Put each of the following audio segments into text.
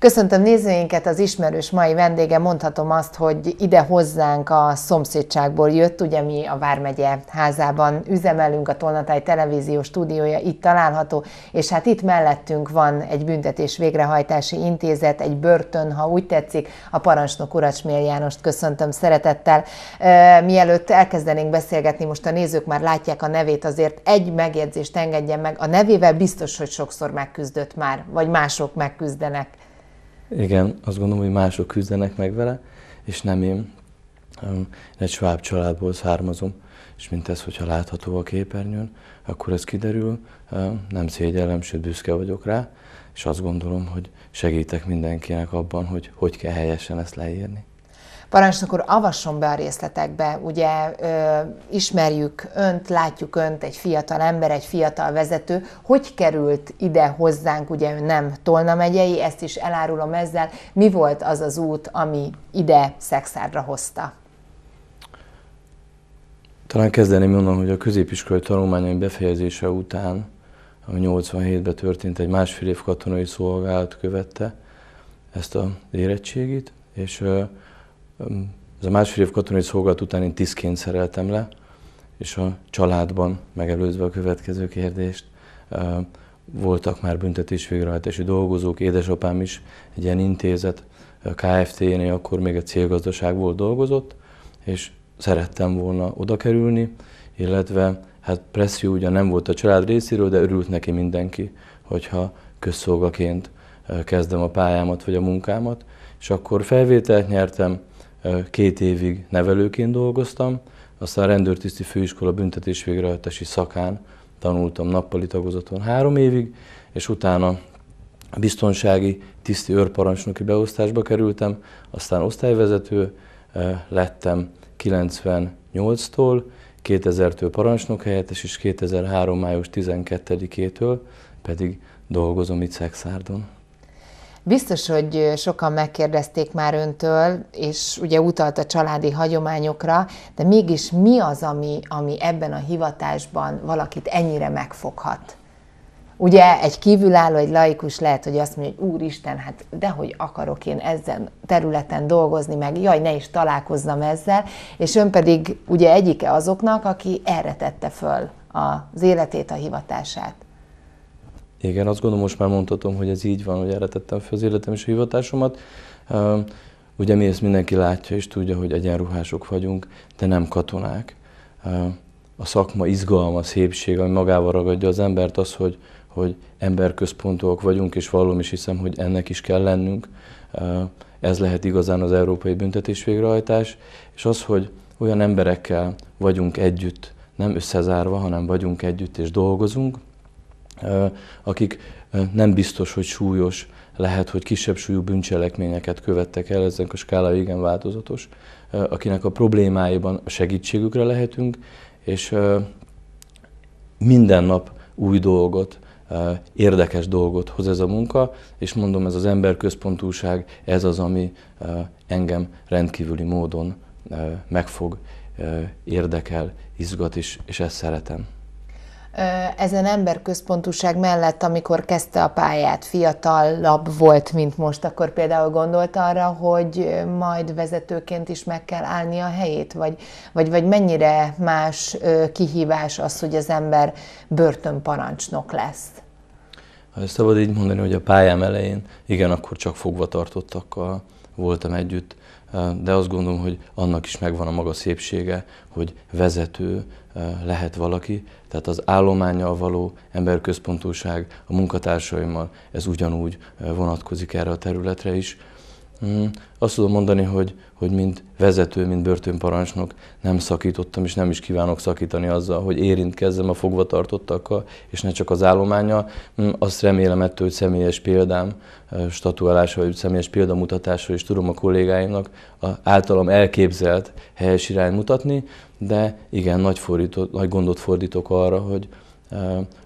Köszöntöm nézőinket, az ismerős mai vendége, mondhatom azt, hogy ide hozzánk a szomszédságból jött, ugye mi a Vármegye házában üzemelünk, a Tolnatáj televízió stúdiója itt található, és hát itt mellettünk van egy büntetés végrehajtási intézet, egy börtön, ha úgy tetszik, a parancsnok Uracsmél Jánost köszöntöm szeretettel. Mielőtt elkezdenénk beszélgetni, most a nézők már látják a nevét, azért egy megjegyzést engedjen meg, a nevével biztos, hogy sokszor megküzdött már, vagy mások megküzdenek igen, azt gondolom, hogy mások küzdenek meg vele, és nem én. Én hm, egy sváb családból származom, és mint ez, hogyha látható a képernyőn, akkor ez kiderül, hm, nem szégyellem, sőt büszke vagyok rá, és azt gondolom, hogy segítek mindenkinek abban, hogy hogy kell helyesen ezt leírni. Parancsnok úr, avasson be a részletekbe, ugye ö, ismerjük önt, látjuk önt, egy fiatal ember, egy fiatal vezető. Hogy került ide hozzánk, ugye ő nem Tolna megyei, ezt is elárulom ezzel. Mi volt az az út, ami ide Szexárdra hozta? Talán kezdeném onnan, hogy a középiskolai tanulmányai befejezése után, ami 87-ben történt, egy másfél év katonai szolgálat követte ezt az érettségit, és ez a másfél év katonai szolgálat után én tiszként szereltem le, és a családban, megelőzve a következő kérdést, voltak már büntetés végrehajtási dolgozók, édesapám is egy ilyen intézet, KFT-nél akkor még a célgazdaság volt dolgozott, és szerettem volna oda kerülni, illetve hát presszió ugyan nem volt a család részéről, de örült neki mindenki, hogyha közszolgaként kezdem a pályámat vagy a munkámat, és akkor felvételt nyertem, két évig nevelőként dolgoztam, aztán a rendőrtiszti főiskola büntetés végrehajtási szakán tanultam nappali tagozaton három évig, és utána a biztonsági tiszti őrparancsnoki beosztásba kerültem, aztán osztályvezető lettem 98-tól, 2000-től parancsnok helyettes, és 2003. május 12-től pedig dolgozom itt Szexárdon. Biztos, hogy sokan megkérdezték már öntől, és ugye utalt a családi hagyományokra, de mégis mi az, ami, ami ebben a hivatásban valakit ennyire megfoghat? Ugye egy kívülálló, egy laikus lehet, hogy azt mondja, hogy úristen, hát dehogy akarok én ezen területen dolgozni, meg jaj, ne is találkozzam ezzel, és ön pedig ugye egyike azoknak, aki erre tette föl az életét, a hivatását. Igen, azt gondolom, most már mondhatom, hogy ez így van, hogy erre tettem fel az életem és a hivatásomat. Ugye mi ezt mindenki látja és tudja, hogy egyenruhások vagyunk, de nem katonák. A szakma izgalma, szépség, ami magával ragadja az embert, az, hogy, hogy emberközpontúak vagyunk, és valóban is hiszem, hogy ennek is kell lennünk. Ez lehet igazán az európai büntetés végrehajtás, és az, hogy olyan emberekkel vagyunk együtt, nem összezárva, hanem vagyunk együtt és dolgozunk, akik nem biztos, hogy súlyos, lehet, hogy kisebb súlyú bűncselekményeket követtek el, ezek a skála igen változatos, akinek a problémáiban a segítségükre lehetünk, és minden nap új dolgot, érdekes dolgot hoz ez a munka, és mondom, ez az emberközpontúság, ez az, ami engem rendkívüli módon megfog, érdekel, izgat, és, és ezt szeretem ezen emberközpontúság mellett, amikor kezdte a pályát, fiatalabb volt, mint most, akkor például gondolt arra, hogy majd vezetőként is meg kell állni a helyét, vagy, vagy, vagy mennyire más kihívás az, hogy az ember börtönparancsnok lesz? Ha szabad így mondani, hogy a pályám elején, igen, akkor csak a voltam együtt, de azt gondolom, hogy annak is megvan a maga szépsége, hogy vezető lehet valaki, tehát az állományjal való emberközpontúság a munkatársaimmal, ez ugyanúgy vonatkozik erre a területre is. Mm. Azt tudom mondani, hogy, hogy mint vezető, mint börtönparancsnok nem szakítottam, és nem is kívánok szakítani azzal, hogy érintkezzem a fogvatartottakkal, és ne csak az állománya. Mhm, azt remélem ettől, hogy személyes példám statuálása, vagy személyes példamutatása, is tudom a kollégáimnak a általam elképzelt helyes irány mutatni, de igen, nagy, fordított, nagy gondot fordítok arra, hogy,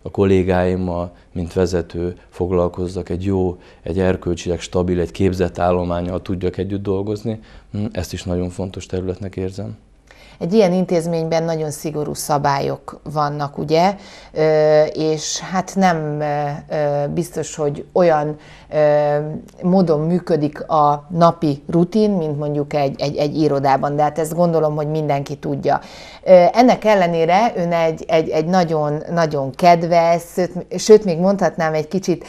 a kollégáimmal, mint vezető foglalkozzak, egy jó, egy erkölcsileg stabil, egy képzett állományjal tudjak együtt dolgozni, hm, ezt is nagyon fontos területnek érzem. Egy ilyen intézményben nagyon szigorú szabályok vannak, ugye, és hát nem biztos, hogy olyan módon működik a napi rutin, mint mondjuk egy, egy, egy irodában, de hát ezt gondolom, hogy mindenki tudja. Ennek ellenére ön egy, egy, egy nagyon, nagyon kedves, sőt, sőt, még mondhatnám, egy kicsit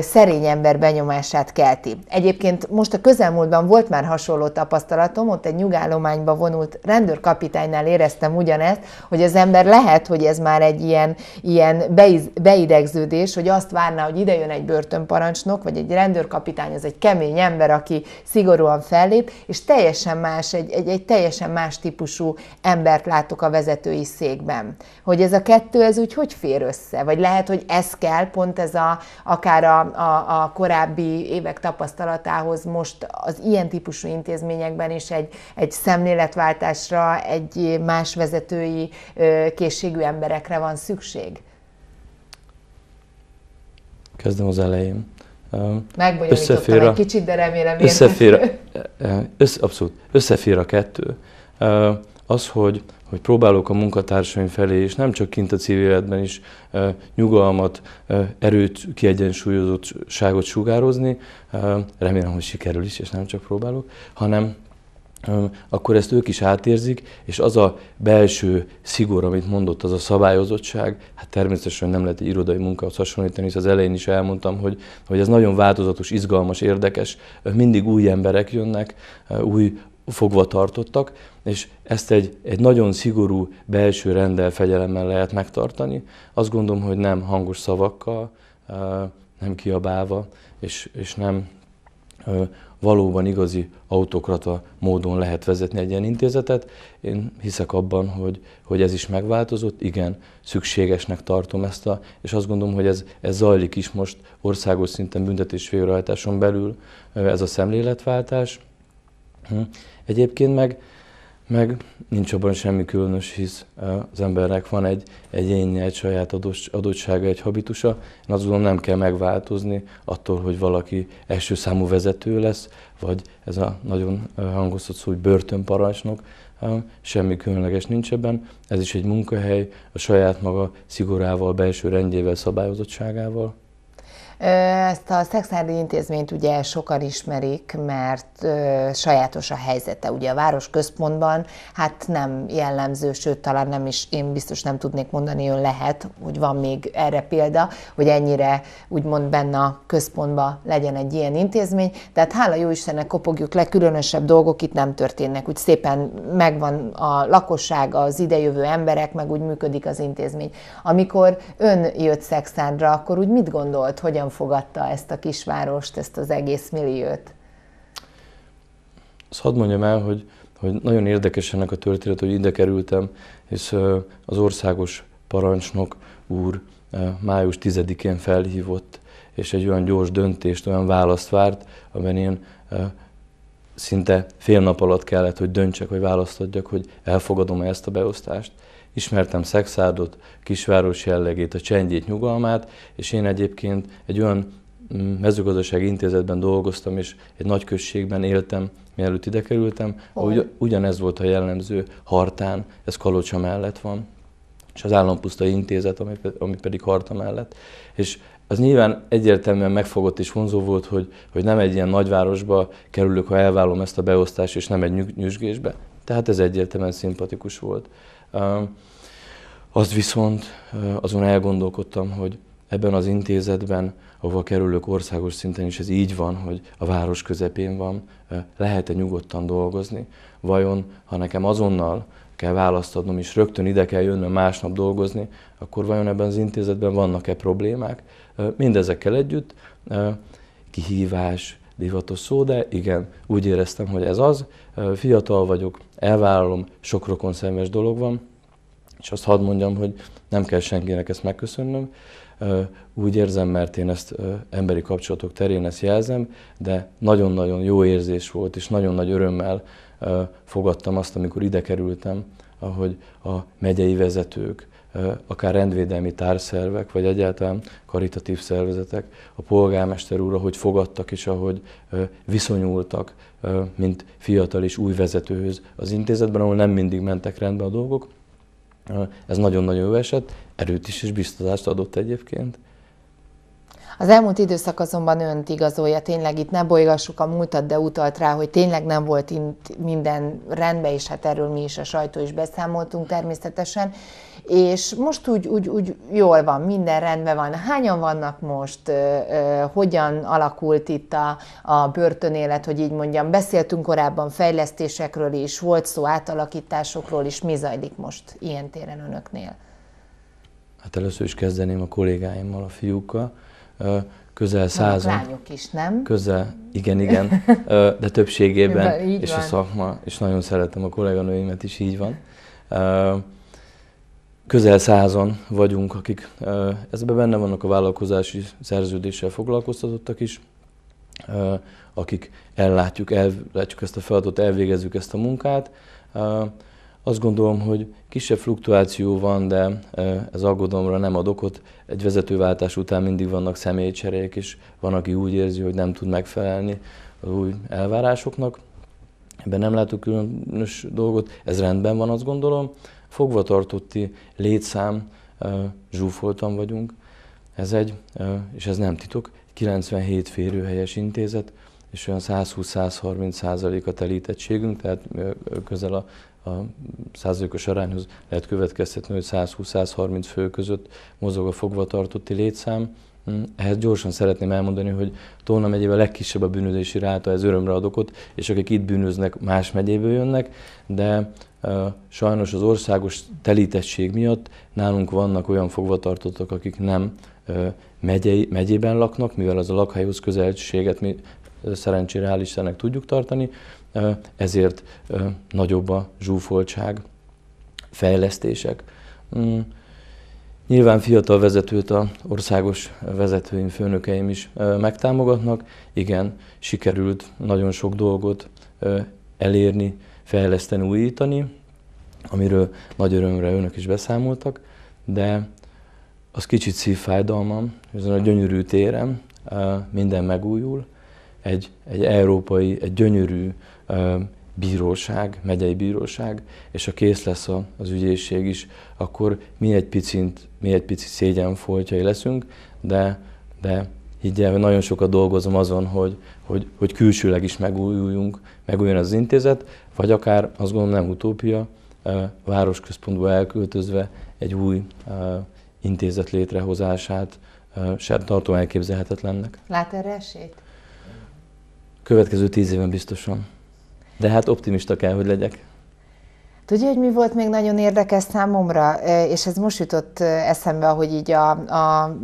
szerény ember benyomását kelti. Egyébként most a közelmúltban volt már hasonló tapasztalatom, ott egy nyugállományba vonult rendőrkapitány, kapitánynál éreztem ugyanezt, hogy az ember lehet, hogy ez már egy ilyen, ilyen beidegződés, hogy azt várná, hogy ide jön egy börtönparancsnok, vagy egy rendőrkapitány, az egy kemény ember, aki szigorúan fellép, és teljesen más, egy, egy, egy teljesen más típusú embert látok a vezetői székben. Hogy ez a kettő, ez úgy hogy fér össze? Vagy lehet, hogy ez kell, pont ez a, akár a, a, a korábbi évek tapasztalatához most az ilyen típusú intézményekben is egy, egy szemléletváltásra, egy egy más vezetői készségű emberekre van szükség? Kezdem az elején. Összefér a, egy kicsit, de remélem összefér, össze, abszolút, összefér a kettő. Az, hogy, hogy próbálok a munkatársaim felé, és nem csak kint a civil életben is nyugalmat, erőt, kiegyensúlyozottságot sugározni, remélem, hogy sikerül is, és nem csak próbálok, hanem akkor ezt ők is átérzik, és az a belső szigor, amit mondott, az a szabályozottság, hát természetesen nem lehet egy irodai munkához hasonlítani, hisz az elején is elmondtam, hogy, hogy ez nagyon változatos, izgalmas, érdekes, mindig új emberek jönnek, új fogva tartottak, és ezt egy, egy nagyon szigorú belső rendel fegyelemmel lehet megtartani. Azt gondolom, hogy nem hangos szavakkal, nem kiabálva, és, és nem, valóban igazi autokrata módon lehet vezetni egy ilyen intézetet. Én hiszek abban, hogy, hogy ez is megváltozott, igen, szükségesnek tartom ezt a, és azt gondolom, hogy ez, ez zajlik is most országos szinten büntetés végrehajtáson belül ez a szemléletváltás. Hm. Egyébként meg meg nincs abban semmi különös, hisz eh, az embernek van egy egyénje, egy saját adottsága, egy habitusa, én azt gondolom nem kell megváltozni attól, hogy valaki első számú vezető lesz, vagy ez a nagyon eh, hangosztott szó, hogy börtönparancsnok, eh, semmi különleges nincs ebben, ez is egy munkahely, a saját maga szigorával, belső rendjével, szabályozottságával. Ezt a szexuális intézményt ugye sokan ismerik, mert sajátos a helyzete. Ugye a város központban hát nem jellemző, sőt talán nem is, én biztos nem tudnék mondani, ön lehet, hogy van még erre példa, hogy ennyire úgymond benne a központba legyen egy ilyen intézmény. Tehát hála jó Istennek kopogjuk le, különösebb dolgok itt nem történnek. Úgy szépen megvan a lakosság, az idejövő emberek, meg úgy működik az intézmény. Amikor ön jött Szexárdra, akkor úgy mit gondolt, hogyan hogyan fogadta ezt a kisvárost, ezt az egész milliót? Azt hadd mondjam el, hogy, hogy nagyon érdekes ennek a történet, hogy ide kerültem, és az országos parancsnok úr május 10-én felhívott, és egy olyan gyors döntést, olyan választ várt, amiben én szinte fél nap alatt kellett, hogy döntsek, hogy választodjak, hogy elfogadom -e ezt a beosztást. Ismertem Szexárdot, kisváros jellegét, a csendjét, nyugalmát, és én egyébként egy olyan mm, mezőgazdasági intézetben dolgoztam, és egy nagy községben éltem, mielőtt ide kerültem. ahogy ugyanez volt a jellemző Hartán, ez Kalocsa mellett van, és az Állampusztai Intézet, ami, ami pedig Harta mellett. És az nyilván egyértelműen megfogott és vonzó volt, hogy, hogy nem egy ilyen nagyvárosba kerülök, ha elvállom ezt a beosztást, és nem egy nyüzsgésbe, tehát ez egyértelműen szimpatikus volt. Azt viszont azon elgondolkodtam, hogy ebben az intézetben, ahova kerülök országos szinten is ez így van, hogy a város közepén van, lehet-e nyugodtan dolgozni? Vajon, ha nekem azonnal kell választadnom, és rögtön ide kell jönnöm másnap dolgozni, akkor vajon ebben az intézetben vannak-e problémák? Mindezekkel együtt kihívás, divatos szó, de igen, úgy éreztem, hogy ez az. Fiatal vagyok, elvállalom, sok rokon szemes dolog van, és azt hadd mondjam, hogy nem kell senkinek ezt megköszönnöm. Úgy érzem, mert én ezt emberi kapcsolatok terén ezt jelzem, de nagyon-nagyon jó érzés volt, és nagyon nagy örömmel fogadtam azt, amikor ide kerültem, ahogy a megyei vezetők, akár rendvédelmi társzervek, vagy egyáltalán karitatív szervezetek, a polgármester úr, ahogy fogadtak és ahogy viszonyultak, mint fiatal és új vezetőhöz az intézetben, ahol nem mindig mentek rendbe a dolgok. Ez nagyon-nagyon jó esett, erőt is és biztosást adott egyébként. Az elmúlt időszak azonban önt igazolja, tényleg itt ne bolygassuk a múltat, de utalt rá, hogy tényleg nem volt minden rendben, és hát erről mi is a sajtó is beszámoltunk természetesen és most úgy, úgy, úgy jól van, minden rendben van. Hányan vannak most, ö, ö, hogyan alakult itt a, a börtönélet, hogy így mondjam? Beszéltünk korábban fejlesztésekről is, volt szó átalakításokról is, mi zajlik most ilyen téren önöknél? Hát először is kezdeném a kollégáimmal, a fiúkkal közel százan. lányok is, nem? Közel, igen, igen, de többségében, és van. a szakma, és nagyon szeretem a kolléganőimet is, így van. Közel százan vagyunk, akik ezben benne vannak a vállalkozási szerződéssel foglalkoztatottak is, akik ellátjuk, ellátjuk ezt a feladatot, elvégezzük ezt a munkát, azt gondolom, hogy kisebb fluktuáció van, de ez aggodalomra nem ad okot. Egy vezetőváltás után mindig vannak személycserék, és van, aki úgy érzi, hogy nem tud megfelelni az új elvárásoknak. Ebben nem látok különös dolgot, ez rendben van, azt gondolom. Fogvatartotti létszám, zsúfoltan vagyunk. Ez egy, és ez nem titok, 97 férőhelyes intézet, és olyan 120-130 százalék a telítettségünk, tehát közel a a százalékos arányhoz lehet következtetni, hogy 120-130 fő között mozog a fogvatartotti létszám. Mm, ehhez gyorsan szeretném elmondani, hogy Tolna megyében a legkisebb a bűnözési ráta, ez örömre ad okot, és akik itt bűnöznek, más megyéből jönnek, de sajnos az országos telítettség miatt nálunk vannak olyan fogvatartottak, akik nem megyei, megyében laknak, mivel az a lakhelyhoz közelséget mi szerencsére hál' Istennek tudjuk tartani, ezért nagyobb a zsúfoltság, fejlesztések. Mm. Nyilván fiatal vezetőt a országos vezetőim, főnökeim is megtámogatnak. Igen, sikerült nagyon sok dolgot elérni, fejleszteni, újítani, amiről nagy örömre önök is beszámoltak, de az kicsit szívfájdalmam, ezen a gyönyörű téren minden megújul, egy, egy európai, egy gyönyörű bíróság, megyei bíróság, és ha kész lesz az ügyészség is, akkor mi egy picit, mi egy picit szégyen foltjai leszünk, de, de higgyel, hogy nagyon sokat dolgozom azon, hogy, hogy, hogy külsőleg is megújuljunk, megújjon az intézet, vagy akár azt gondolom nem utópia, városközpontba elköltözve egy új intézet létrehozását sem tartom elképzelhetetlennek. Lát erre esélyt? Következő tíz éven biztosan de hát optimista kell, hogy legyek. Tudja, hogy mi volt még nagyon érdekes számomra, e, és ez most jutott e, eszembe, hogy így a, a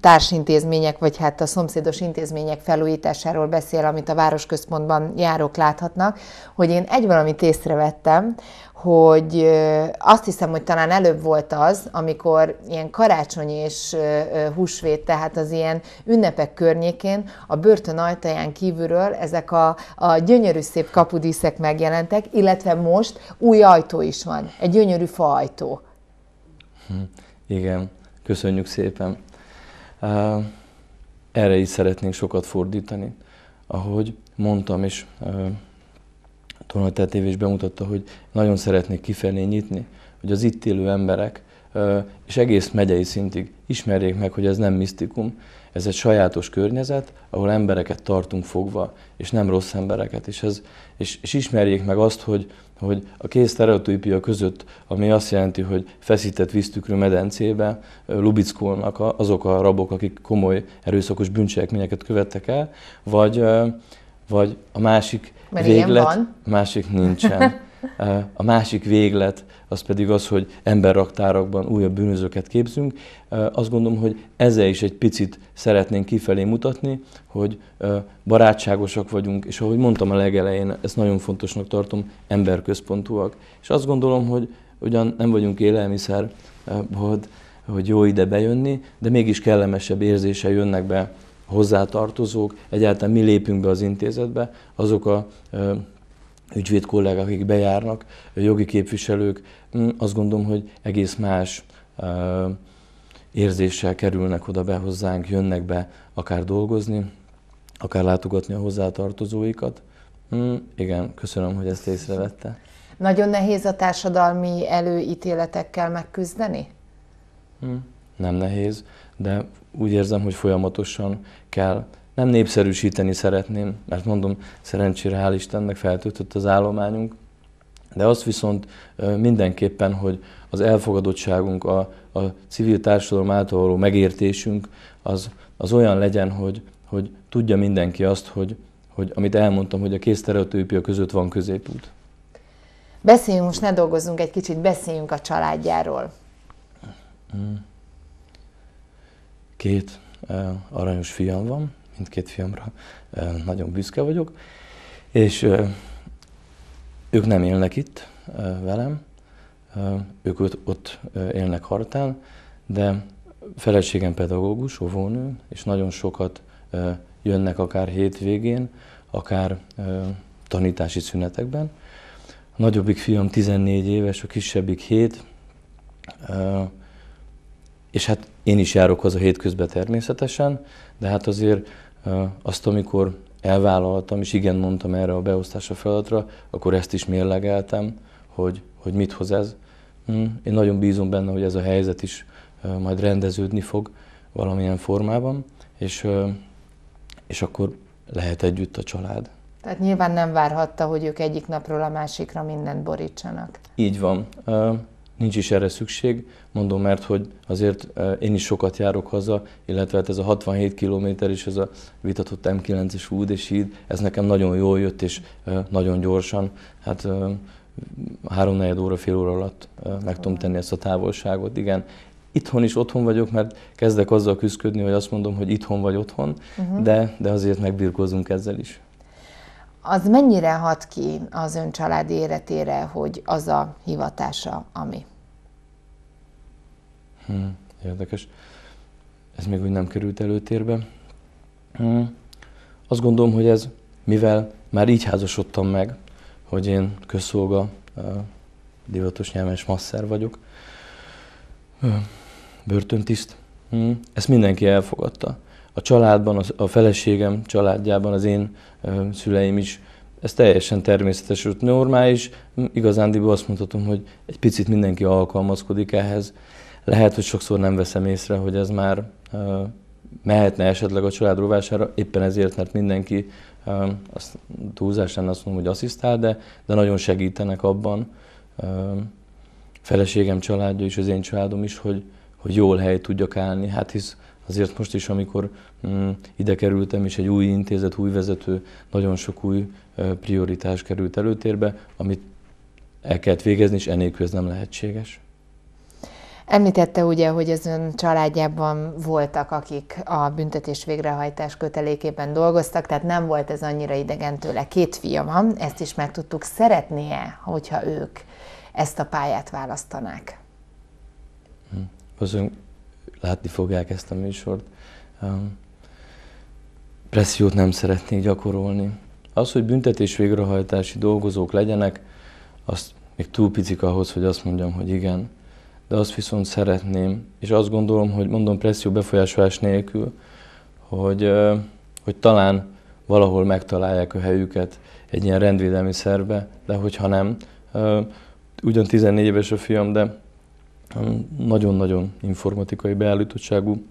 társintézmények, vagy hát a szomszédos intézmények felújításáról beszél, amit a városközpontban járók láthatnak, hogy én egy valamit észrevettem, hogy azt hiszem, hogy talán előbb volt az, amikor ilyen karácsony és húsvét, tehát az ilyen ünnepek környékén a börtön ajtaján kívülről ezek a, a gyönyörű szép kapudíszek megjelentek, illetve most új ajtó is van, egy gyönyörű faajtó. Hm, igen, köszönjük szépen. Erre is szeretnénk sokat fordítani. Ahogy mondtam is, Torna TV is bemutatta, hogy nagyon szeretnék kifelé nyitni, hogy az itt élő emberek és egész megyei szintig ismerjék meg, hogy ez nem misztikum, ez egy sajátos környezet, ahol embereket tartunk fogva, és nem rossz embereket, és, ez, és, és ismerjék meg azt, hogy, hogy a két sztereotípia között, ami azt jelenti, hogy feszített víztükrű medencébe lubickolnak azok a rabok, akik komoly erőszakos bűncselekményeket követtek el, vagy, vagy a másik mert véglet, ilyen van. másik nincsen. A másik véglet az pedig az, hogy emberraktárakban újabb bűnözőket képzünk. Azt gondolom, hogy ezzel is egy picit szeretnénk kifelé mutatni, hogy barátságosak vagyunk, és ahogy mondtam a legelején, ezt nagyon fontosnak tartom, emberközpontúak. És azt gondolom, hogy ugyan nem vagyunk élelmiszer, hogy jó ide bejönni, de mégis kellemesebb érzése jönnek be hozzátartozók, egyáltalán mi lépünk be az intézetbe, azok a ügyvéd kollégák, akik bejárnak, jogi képviselők, hm, azt gondolom, hogy egész más érzéssel kerülnek oda be hozzánk, jönnek be akár dolgozni, akár látogatni a hozzátartozóikat. Hm, igen, köszönöm, hogy ezt észrevette. Nagyon nehéz a társadalmi előítéletekkel megküzdeni? Hm, nem nehéz de úgy érzem, hogy folyamatosan kell. Nem népszerűsíteni szeretném, mert mondom, szerencsére hál' Istennek feltöltött az állományunk, de azt viszont mindenképpen, hogy az elfogadottságunk, a, a civil társadalom által való megértésünk az, az olyan legyen, hogy, hogy tudja mindenki azt, hogy, hogy amit elmondtam, hogy a kész sztereotípia között van középút. Beszéljünk, most ne dolgozzunk egy kicsit, beszéljünk a családjáról. Hmm két aranyos fiam van, mindkét fiamra nagyon büszke vagyok, és ők nem élnek itt velem, ők ott, ott élnek Hartán, de feleségem pedagógus, óvónő, és nagyon sokat jönnek akár hétvégén, akár tanítási szünetekben. A nagyobbik fiam 14 éves, a kisebbik 7, és hát én is járok haza hétközben természetesen, de hát azért azt, amikor elvállaltam, és igen mondtam erre a beosztásra feladatra, akkor ezt is mérlegeltem, hogy, hogy mit hoz ez. Hm, én nagyon bízom benne, hogy ez a helyzet is majd rendeződni fog valamilyen formában, és, és akkor lehet együtt a család. Tehát nyilván nem várhatta, hogy ők egyik napról a másikra mindent borítsanak. Így van. Nincs is erre szükség, mondom, mert hogy azért eh, én is sokat járok haza, illetve hát ez a 67 km és ez a vitatott M9-es út és híd, ez nekem nagyon jól jött és eh, nagyon gyorsan, hát eh, háromnegyed óra, fél óra alatt meg tudom tenni ezt a távolságot, igen. Itthon is otthon vagyok, mert kezdek azzal küzdködni, hogy azt mondom, hogy itthon vagy otthon, uh-huh. de, de azért megbirkózunk ezzel is az mennyire hat ki az ön család életére, hogy az a hivatása, ami? Hmm, érdekes. Ez még úgy nem került előtérbe. Hmm. Azt gondolom, hogy ez, mivel már így házasodtam meg, hogy én közszolga, divatos nyelmes masszer vagyok, börtöntiszt, hmm. ezt mindenki elfogadta a családban, a feleségem családjában, az én szüleim is. Ez teljesen természetes, ott normális. Igazándiból azt mondhatom, hogy egy picit mindenki alkalmazkodik ehhez. Lehet, hogy sokszor nem veszem észre, hogy ez már mehetne esetleg a család rovására, éppen ezért, mert mindenki, azt, túlzás lenne azt mondom, hogy asszisztál, de, de nagyon segítenek abban, feleségem családja és az én családom is, hogy, hogy jól hely tudjak állni. Hát hisz Azért most is, amikor mm, ide kerültem, és egy új intézet, új vezető, nagyon sok új prioritás került előtérbe, amit el kellett végezni, és enélkül ez nem lehetséges. Említette ugye, hogy az ön családjában voltak, akik a büntetés végrehajtás kötelékében dolgoztak, tehát nem volt ez annyira idegen tőle. Két fia van, ezt is megtudtuk. Szeretné-e, hogyha ők ezt a pályát választanák? Köszönöm. Hm látni fogják ezt a műsort. Um, pressziót nem szeretnék gyakorolni. Az, hogy büntetés végrehajtási dolgozók legyenek, azt még túl picik ahhoz, hogy azt mondjam, hogy igen. De azt viszont szeretném, és azt gondolom, hogy mondom presszió befolyásolás nélkül, hogy, hogy talán valahol megtalálják a helyüket egy ilyen rendvédelmi szerbe, de hogyha nem, ugyan 14 éves a fiam, de nagyon-nagyon informatikai beállítottságú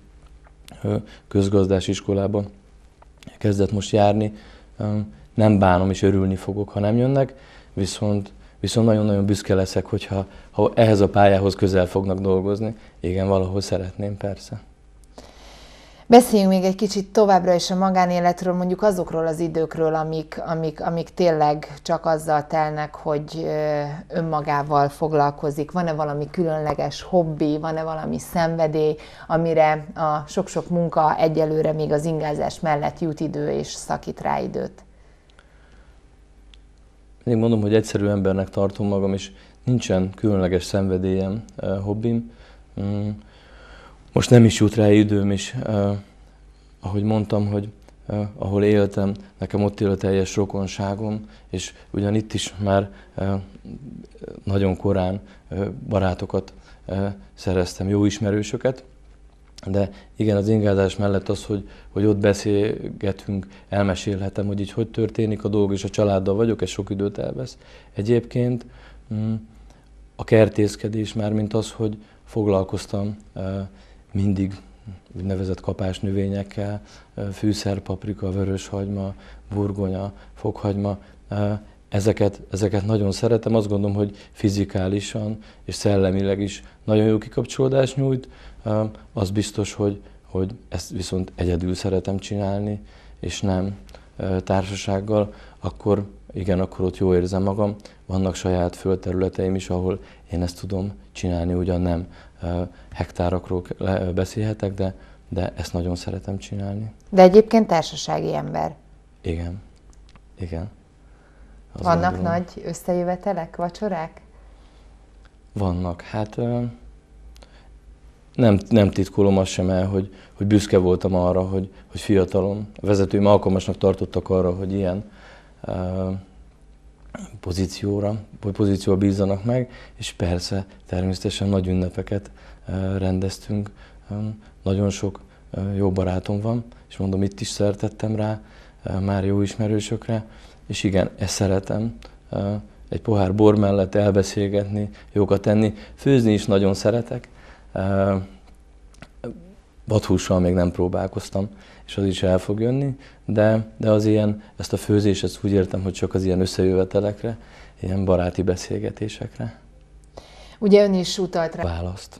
közgazdás iskolában kezdett most járni. Nem bánom és örülni fogok, ha nem jönnek, viszont viszont nagyon-nagyon büszke leszek, hogyha ha ehhez a pályához közel fognak dolgozni. Igen, valahol szeretném, persze. Beszéljünk még egy kicsit továbbra is a magánéletről, mondjuk azokról az időkről, amik, amik, amik tényleg csak azzal telnek, hogy önmagával foglalkozik. Van-e valami különleges hobbi, van-e valami szenvedély, amire a sok-sok munka egyelőre még az ingázás mellett jut idő és szakít rá időt? Mindig mondom, hogy egyszerű embernek tartom magam, és nincsen különleges szenvedélyem, hobbim. Mm most nem is jut rá időm is, eh, ahogy mondtam, hogy eh, ahol éltem, nekem ott él a teljes rokonságom, és ugyan itt is már eh, nagyon korán eh, barátokat eh, szereztem, jó ismerősöket, de igen, az ingázás mellett az, hogy, hogy ott beszélgetünk, elmesélhetem, hogy így hogy történik a dolog, és a családdal vagyok, ez sok időt elvesz. Egyébként mm, a kertészkedés már, mint az, hogy foglalkoztam mindig úgynevezett kapás növényekkel, fűszer paprika, vöröshagyma, burgonya, fokhagyma, ezeket, ezeket nagyon szeretem, azt gondolom, hogy fizikálisan és szellemileg is nagyon jó kikapcsolódást nyújt, az biztos, hogy, hogy ezt viszont egyedül szeretem csinálni, és nem társasággal, akkor igen, akkor ott jól érzem magam. Vannak saját földterületeim is, ahol én ezt tudom csinálni, ugyan nem hektárokról beszélhetek, de, de ezt nagyon szeretem csinálni. De egyébként társasági ember. Igen, igen. Az Vannak gondolom. nagy összejövetelek, vacsorák? Vannak. Hát nem, nem titkolom azt sem el, hogy, hogy büszke voltam arra, hogy, hogy fiatalon. A vezetőim alkalmasnak tartottak arra, hogy ilyen pozícióra, pozícióra bízzanak meg, és persze természetesen nagy ünnepeket rendeztünk. Nagyon sok jó barátom van, és mondom, itt is szertettem rá, már jó ismerősökre, és igen, ezt szeretem, egy pohár bor mellett elbeszélgetni, jókat tenni, főzni is nagyon szeretek, Vathússal még nem próbálkoztam, és az is el fog jönni, de, de az ilyen, ezt a főzést ezt úgy értem, hogy csak az ilyen összejövetelekre, ilyen baráti beszélgetésekre. Ugye ön is utalt rá. Választ.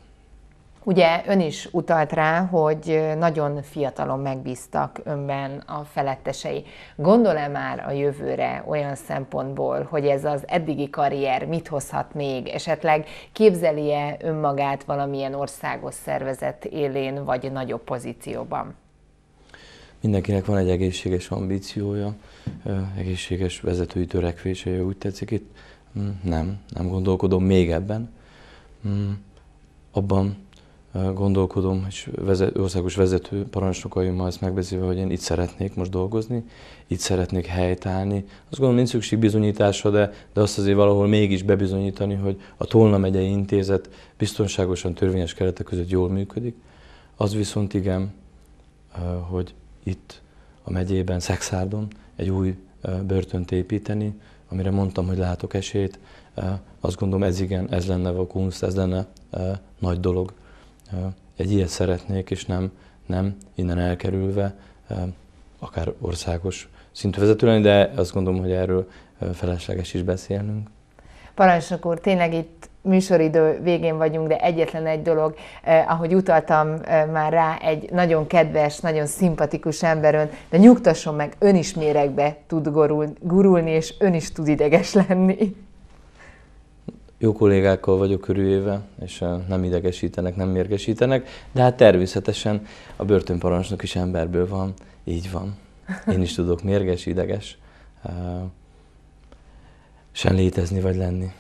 Ugye ön is utalt rá, hogy nagyon fiatalon megbíztak önben a felettesei. Gondol-e már a jövőre olyan szempontból, hogy ez az eddigi karrier mit hozhat még? Esetleg képzeli-e önmagát valamilyen országos szervezet élén vagy nagyobb pozícióban? Mindenkinek van egy egészséges ambíciója, egészséges vezetői törekvései, úgy tetszik itt. Mm, nem, nem gondolkodom még ebben. Mm, abban gondolkodom, és vezet, országos vezető parancsnokaimmal ezt megbeszélve, hogy én itt szeretnék most dolgozni, itt szeretnék helytállni. Azt gondolom, nincs szükség bizonyításra, de, de azt azért valahol mégis bebizonyítani, hogy a Tolna megyei intézet biztonságosan törvényes keretek között jól működik. Az viszont igen, hogy itt a megyében, Szexárdon egy új börtönt építeni, amire mondtam, hogy látok esélyt, azt gondolom ez igen, ez lenne a kunst, ez lenne nagy dolog egy ilyet szeretnék, és nem, nem innen elkerülve, akár országos szintű vezető lenni, de azt gondolom, hogy erről felesleges is beszélnünk. Parancsnok úr, tényleg itt műsoridő végén vagyunk, de egyetlen egy dolog, eh, ahogy utaltam eh, már rá, egy nagyon kedves, nagyon szimpatikus emberön, de nyugtasson meg, ön is méregbe tud gurul, gurulni, és ön is tud ideges lenni jó kollégákkal vagyok körülvéve, és nem idegesítenek, nem mérgesítenek, de hát természetesen a börtönparancsnok is emberből van, így van. Én is tudok mérges, ideges sem létezni vagy lenni.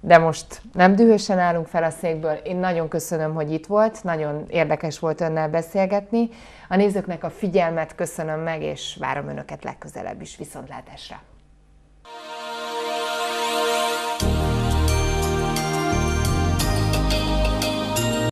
De most nem dühösen állunk fel a székből. Én nagyon köszönöm, hogy itt volt, nagyon érdekes volt önnel beszélgetni. A nézőknek a figyelmet köszönöm meg, és várom önöket legközelebb is. Viszontlátásra!